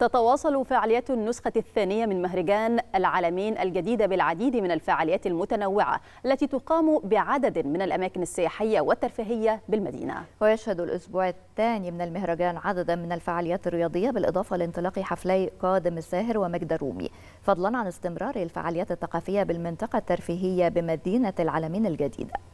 تتواصل فعاليات النسخة الثانية من مهرجان العالمين الجديدة بالعديد من الفعاليات المتنوعة التي تقام بعدد من الأماكن السياحية والترفيهية بالمدينة ويشهد الأسبوع الثاني من المهرجان عددا من الفعاليات الرياضية بالإضافة لانطلاق حفلي قادم الساهر ومجد الرومي فضلا عن استمرار الفعاليات الثقافية بالمنطقة الترفيهية بمدينة العالمين الجديدة